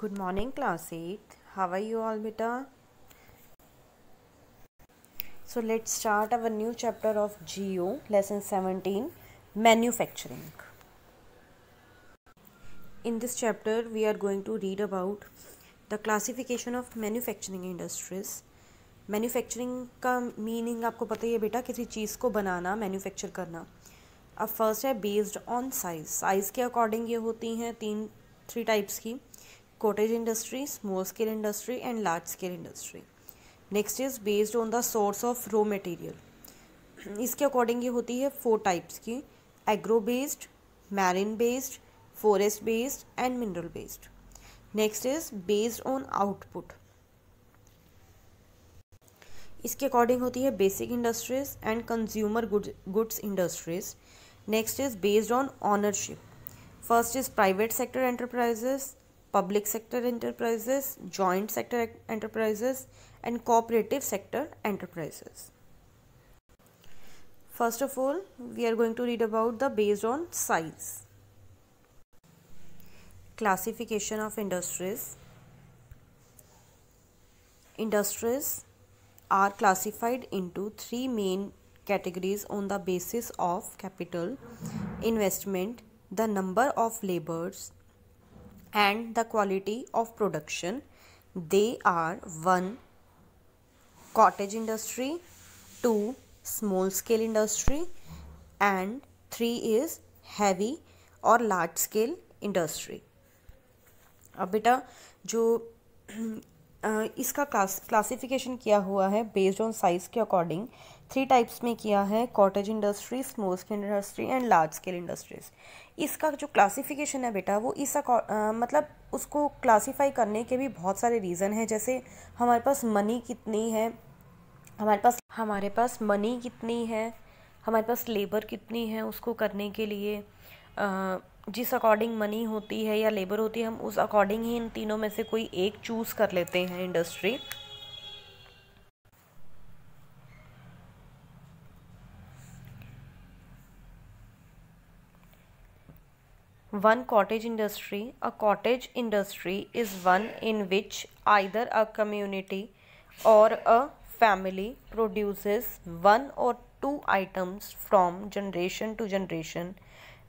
Good morning class at how are you all बेटा so let start our new chapter of geo lesson seventeen manufacturing in this chapter we are going to read about the classification of manufacturing industries manufacturing का meaning आपको पता ही है बेटा किसी चीज़ को बनाना manufacture करना अब फर्स्ट है बेस्ड ऑन साइज साइज के अकॉर्डिंग ये होती हैं तीन थ्री टाइप्स की cottage industry, small scale industry and large scale industry. Next is based on the source of raw material इसके अकॉर्डिंग ये होती है फोर टाइप्स की agro based marine based forest based and mineral based next is based on output इसके according होती है basic industries and consumer goods industries next is based on ownership first is private sector enterprises public sector enterprises, joint sector enterprises and cooperative sector enterprises. First of all, we are going to read about the based on size. Classification of industries. Industries are classified into three main categories on the basis of capital, investment, the number of laborers and the quality of production they are one cottage industry two small scale industry and three is heavy or large scale industry अब बेटा जो इसका class classification किया हुआ है based on size के according three types में किया है cottage industry small scale industry and large scale industries इसका जो क्लासिफिकेशन है बेटा वो इस आ, मतलब उसको क्लासिफाई करने के भी बहुत सारे रीज़न हैं जैसे हमारे पास मनी कितनी है हमारे पास हमारे पास मनी कितनी है हमारे पास लेबर कितनी है उसको करने के लिए आ, जिस अकॉर्डिंग मनी होती है या लेबर होती है हम उस अकॉर्डिंग ही इन तीनों में से कोई एक चूज़ कर लेते हैं industry one cottage industry a cottage industry is one in which either a community or a family produces one or two items from generation to generation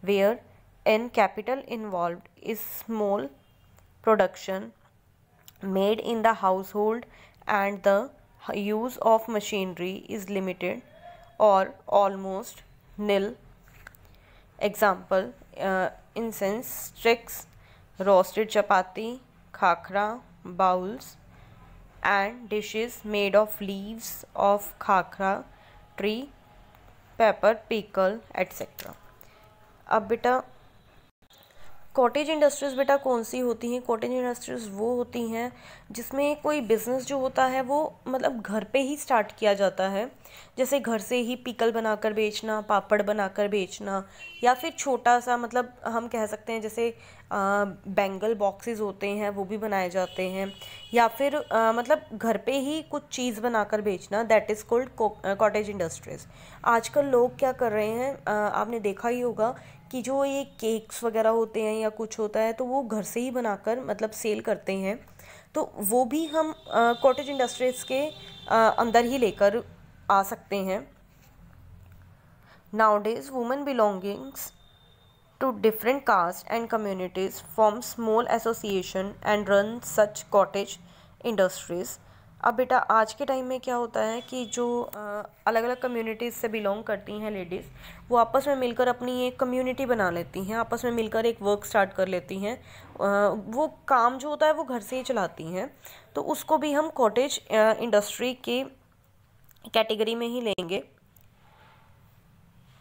where n capital involved is small production made in the household and the use of machinery is limited or almost nil example uh, incense sticks, roasted chapati, khakra, bowls, and dishes made of leaves of khakra tree, pepper, pickle, etc. A bitter cottage industries बेटा कौन सी होती हैं cottage industries वो होती हैं जिसमें कोई business जो होता है वो मतलब घर पे ही स्टार्ट किया जाता है जैसे घर से ही पिकल बनाकर बेचना पापड़ बनाकर बेचना या फिर छोटा सा मतलब हम कह सकते हैं जैसे आ, बैंगल बॉक्सेस होते हैं वो भी बनाए जाते हैं या फिर आ, मतलब घर पे ही कुछ चीज़ बनाकर बेचना that is called cottage industries आजकल लोग क्या कर रहे हैं आ, आपने देखा ही होगा कि जो ये केक्स वगैरह होते हैं या कुछ होता है तो वो घर से ही बनाकर मतलब सेल करते हैं तो वो भी हम कॉटेज इंडस्ट्रीज़ के आ, अंदर ही लेकर आ सकते हैं nowadays women belongings to different caste and communities form small association and run such cottage industries अब बेटा आज के टाइम में क्या होता है कि जो अलग अलग कम्युनिटीज़ से बिलोंग करती हैं लेडीज़ वो आपस में मिलकर अपनी एक कम्युनिटी बना लेती हैं आपस में मिलकर एक वर्क स्टार्ट कर लेती हैं वो काम जो होता है वो घर से ही चलाती हैं तो उसको भी हम कॉटेज इंडस्ट्री की कैटेगरी में ही लेंगे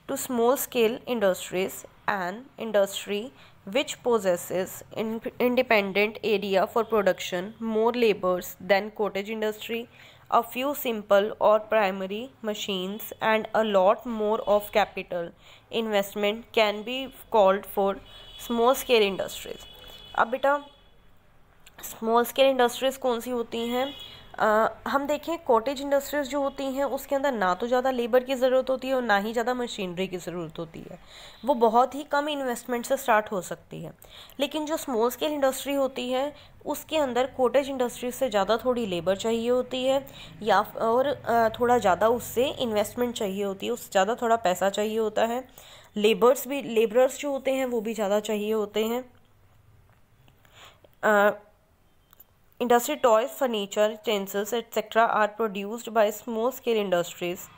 two small scale industries and industry which possesses independent area for production, more labors than cottage industry, a few simple or primary machines and a lot more of capital investment can be called for small scale industries. अब बेटा small scale industries कौन सी होती हैं आ, हम देखें cottage industries जो होती हैं उसके अंदर ना तो ज़्यादा लेबर की ज़रूरत होती है और ना ही ज़्यादा मशीनरी की ज़रूरत होती है वो बहुत ही कम इन्वेस्टमेंट से स्टार्ट हो सकती है लेकिन जो स्मॉल स्केल इंडस्ट्री होती है उसके अंदर कॉटेज इंडस्ट्रीज से ज़्यादा थोड़ी लेबर चाहिए होती है या और थोड़ा ज़्यादा उससे इन्वेस्टमेंट चाहिए होती है उससे ज़्यादा थोड़ा पैसा चाहिए होता है लेबर्स भी लेबरर्स जो होते हैं वो भी ज़्यादा चाहिए होते हैं Industry toys, furniture, utensils, etc. are produced by small scale industries.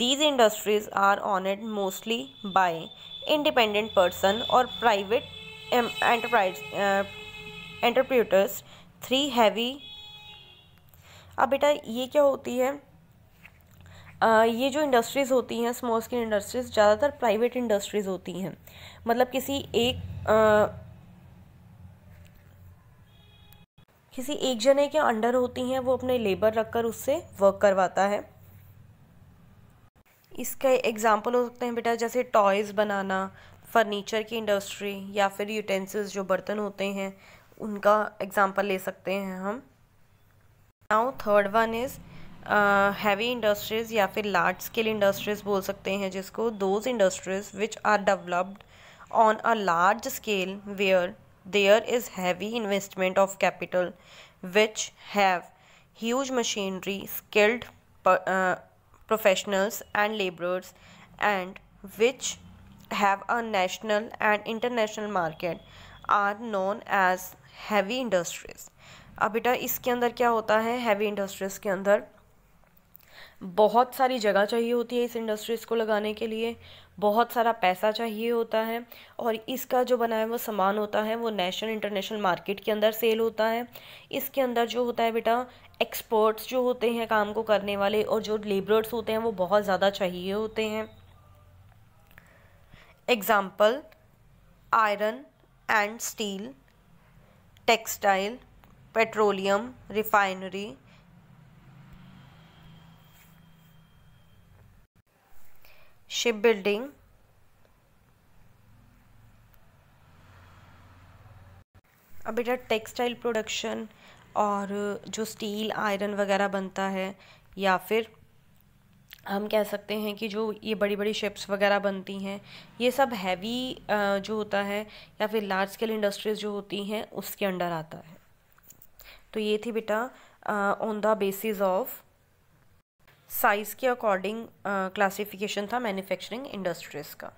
These industries are owned mostly by independent person or private um, enterprise uh, entrepreneurs. Three heavy अब बेटा ये क्या होती है आ, ये जो इंडस्ट्रीज़ होती हैं स्मॉल स्केल इंडस्ट्रीज़ ज़्यादातर प्राइवेट इंडस्ट्रीज़ होती हैं मतलब किसी एक आ, किसी एक जने के अंडर होती हैं वो अपने लेबर रखकर उससे वर्क करवाता है इसके एग्जाम्पल हो सकते हैं बेटा जैसे टॉयज़ बनाना फर्नीचर की इंडस्ट्री या फिर यूटेंसिल्स जो बर्तन होते हैं उनका एग्ज़ाम्पल ले सकते हैं हम now third one is heavy industries या फिर लार्ज स्केल इंडस्ट्रीज़ बोल सकते हैं जिसको those industries which are developed on a large scale where there is heavy investment of capital which have huge machinery skilled uh, professionals and laborers and which have a national and international market are known as heavy industries अब बेटा इसके अंदर क्या होता है heavy industries के अंदर बहुत सारी जगह चाहिए होती है इस इंडस्ट्रीज़ को लगाने के लिए बहुत सारा पैसा चाहिए होता है और इसका जो बना है वो सामान होता है वो नेशनल इंटरनेशनल मार्केट के अंदर सेल होता है इसके अंदर जो होता है बेटा एक्सपर्ट्स जो होते हैं काम को करने वाले और जो लेबरर्स होते हैं वो बहुत ज़्यादा चाहिए होते हैं example iron and steel textile petroleum refinery ship building अब बेटा टेक्सटाइल प्रोडक्शन और uh, जो स्टील आयरन वगैरह बनता है या फिर हम कह सकते हैं कि जो ये बड़ी बड़ी शिप्स वगैरह बनती हैं ये सब हैवी uh, जो होता है या फिर लार्ज स्केल इंडस्ट्रीज़ जो होती हैं उसके अंडर आता है तो ये थी बेटा on the basis of size के अकॉर्डिंग क्लासिफिकेशन uh, था मैन्युफैक्चरिंग इंडस्ट्रीज़ का